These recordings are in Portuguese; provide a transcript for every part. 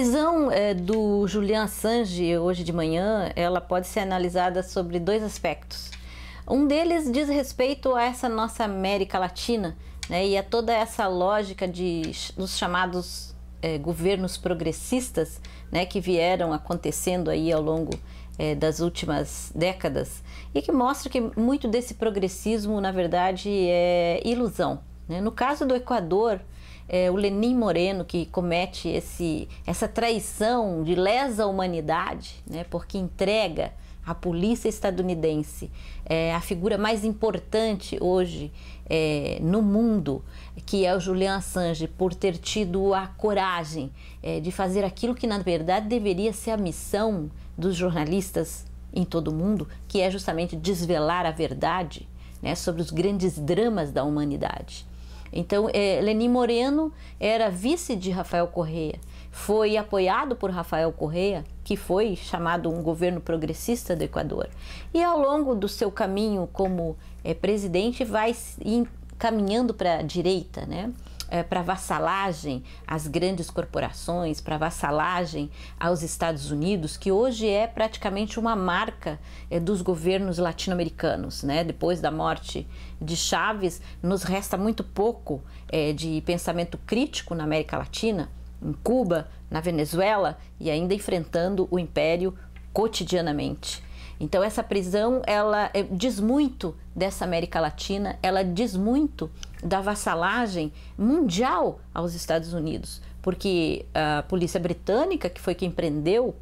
prisão é, do Julian Assange hoje de manhã, ela pode ser analisada sobre dois aspectos. Um deles diz respeito a essa nossa América Latina né, e a toda essa lógica de, dos chamados é, governos progressistas né, que vieram acontecendo aí ao longo é, das últimas décadas e que mostra que muito desse progressismo, na verdade, é ilusão. Né? No caso do Equador, é, o Lenin Moreno que comete esse, essa traição de lesa humanidade, né, porque entrega à polícia estadunidense é, a figura mais importante hoje é, no mundo, que é o Julian Assange, por ter tido a coragem é, de fazer aquilo que na verdade deveria ser a missão dos jornalistas em todo o mundo, que é justamente desvelar a verdade né, sobre os grandes dramas da humanidade. Então, é, Lenin Moreno era vice de Rafael Correia. Foi apoiado por Rafael Correia, que foi chamado um governo progressista do Equador. E ao longo do seu caminho como é, presidente, vai caminhando para a direita, né? é, para vassalagem às grandes corporações, para vassalagem aos Estados Unidos, que hoje é praticamente uma marca é, dos governos latino-americanos. Né? Depois da morte de Chaves, nos resta muito pouco é, de pensamento crítico na América Latina, em Cuba, na Venezuela e ainda enfrentando o império cotidianamente. Então essa prisão ela eh, diz muito dessa América Latina, ela diz muito da vassalagem mundial aos Estados Unidos, porque a polícia britânica, que foi quem prendeu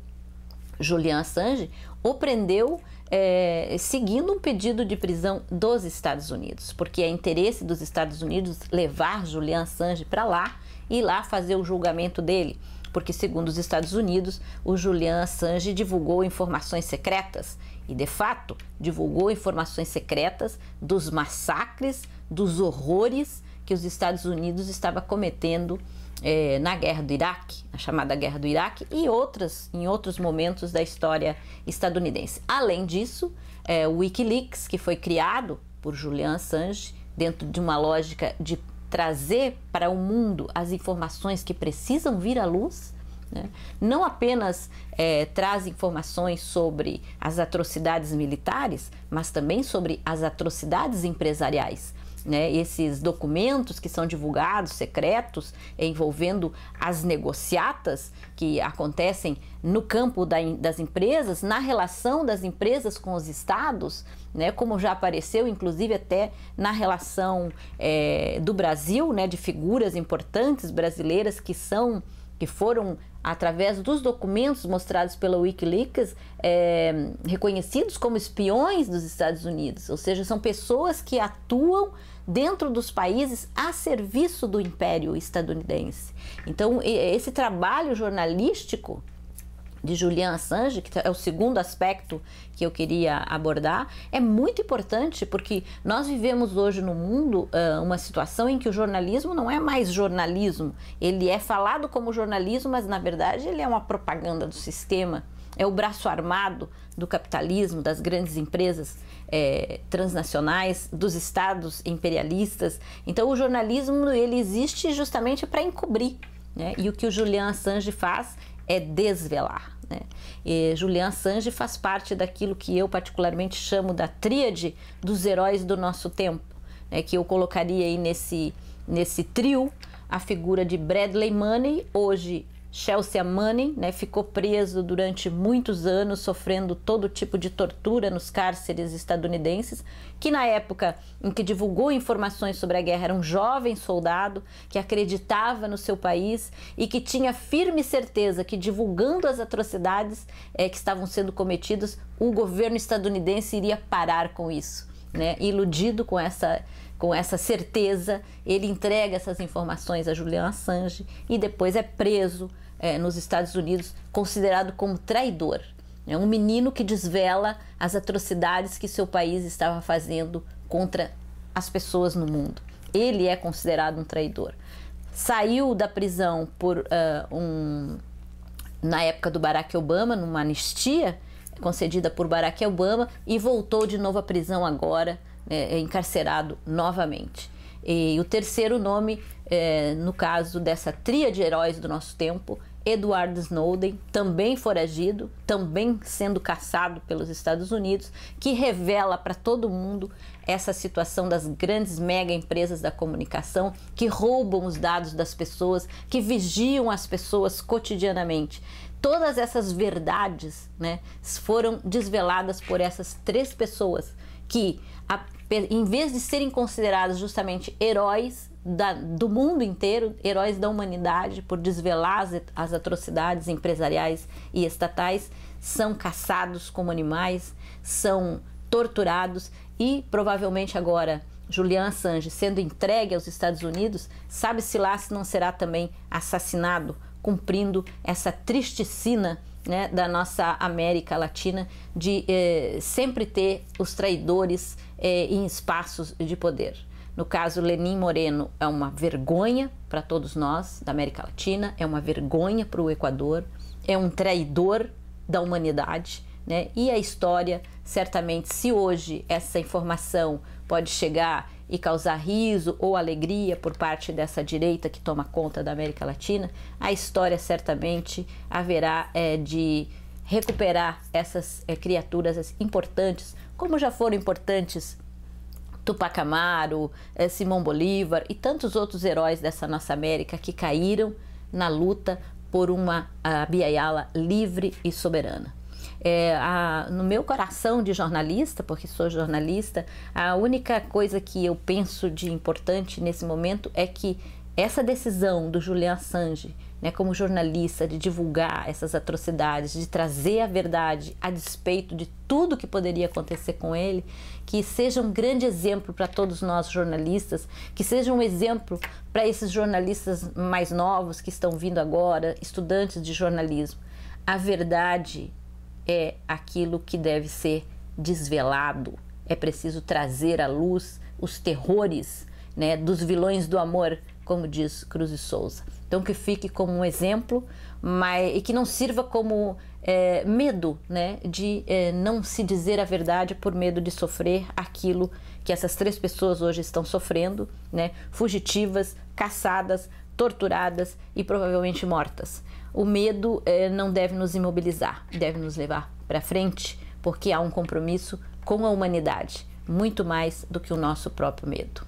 Julian Assange, o prendeu é, seguindo um pedido de prisão dos Estados Unidos, porque é interesse dos Estados Unidos levar Julian Assange para lá e lá fazer o julgamento dele porque, segundo os Estados Unidos, o Julian Assange divulgou informações secretas e, de fato, divulgou informações secretas dos massacres, dos horrores que os Estados Unidos estava cometendo eh, na guerra do Iraque, na chamada guerra do Iraque e outras em outros momentos da história estadunidense. Além disso, eh, o WikiLeaks, que foi criado por Julian Assange dentro de uma lógica de trazer para o mundo as informações que precisam vir à luz, né? não apenas é, traz informações sobre as atrocidades militares, mas também sobre as atrocidades empresariais né, esses documentos que são divulgados, secretos, envolvendo as negociatas que acontecem no campo da, das empresas, na relação das empresas com os estados, né, como já apareceu, inclusive até na relação é, do Brasil, né, de figuras importantes brasileiras que são que foram, através dos documentos mostrados pela Wikileaks, é, reconhecidos como espiões dos Estados Unidos. Ou seja, são pessoas que atuam dentro dos países a serviço do império estadunidense. Então, esse trabalho jornalístico de Julian Assange, que é o segundo aspecto que eu queria abordar, é muito importante porque nós vivemos hoje no mundo uh, uma situação em que o jornalismo não é mais jornalismo, ele é falado como jornalismo, mas na verdade ele é uma propaganda do sistema, é o braço armado do capitalismo, das grandes empresas é, transnacionais, dos estados imperialistas. Então o jornalismo ele existe justamente para encobrir né? E o que o Julian Assange faz é desvelar. Né? E Julian Assange faz parte daquilo que eu particularmente chamo da tríade dos heróis do nosso tempo, né? que eu colocaria aí nesse, nesse trio a figura de Bradley Money, hoje Chelsea Manning né, ficou preso durante muitos anos, sofrendo todo tipo de tortura nos cárceres estadunidenses, que na época em que divulgou informações sobre a guerra era um jovem soldado que acreditava no seu país e que tinha firme certeza que divulgando as atrocidades é, que estavam sendo cometidas, o governo estadunidense iria parar com isso. Né, iludido com essa com essa certeza, ele entrega essas informações a Julian Assange e depois é preso é, nos Estados Unidos, considerado como traidor. É um menino que desvela as atrocidades que seu país estava fazendo contra as pessoas no mundo. Ele é considerado um traidor. Saiu da prisão por uh, um na época do Barack Obama, numa anistia concedida por Barack Obama e voltou de novo à prisão agora é, é, encarcerado novamente. E o terceiro nome, é, no caso dessa tria de heróis do nosso tempo, Edward Snowden, também foragido, também sendo caçado pelos Estados Unidos, que revela para todo mundo essa situação das grandes mega empresas da comunicação que roubam os dados das pessoas, que vigiam as pessoas cotidianamente. Todas essas verdades né, foram desveladas por essas três pessoas que a, em vez de serem considerados justamente heróis da, do mundo inteiro, heróis da humanidade, por desvelar as, as atrocidades empresariais e estatais, são caçados como animais, são torturados e provavelmente agora Julian Assange sendo entregue aos Estados Unidos, sabe-se lá se não será também assassinado, cumprindo essa triste né, da nossa América Latina de eh, sempre ter os traidores eh, em espaços de poder. No caso, Lenin Moreno é uma vergonha para todos nós da América Latina, é uma vergonha para o Equador, é um traidor da humanidade. Né? E a história, certamente, se hoje essa informação pode chegar e causar riso ou alegria por parte dessa direita que toma conta da América Latina, a história certamente haverá é, de recuperar essas é, criaturas importantes como já foram importantes Tupac Amaro, eh, Simão Bolívar e tantos outros heróis dessa nossa América que caíram na luta por uma Biayala livre e soberana. É, a, no meu coração de jornalista, porque sou jornalista, a única coisa que eu penso de importante nesse momento é que essa decisão do Julian Assange, né, como jornalista, de divulgar essas atrocidades, de trazer a verdade a despeito de tudo que poderia acontecer com ele, que seja um grande exemplo para todos nós jornalistas, que seja um exemplo para esses jornalistas mais novos que estão vindo agora, estudantes de jornalismo. A verdade é aquilo que deve ser desvelado. É preciso trazer à luz os terrores né, dos vilões do amor como diz Cruz e Souza. Então que fique como um exemplo, mas e que não sirva como é, medo, né, de é, não se dizer a verdade por medo de sofrer aquilo que essas três pessoas hoje estão sofrendo, né, fugitivas, caçadas, torturadas e provavelmente mortas. O medo é, não deve nos imobilizar, deve nos levar para frente, porque há um compromisso com a humanidade, muito mais do que o nosso próprio medo.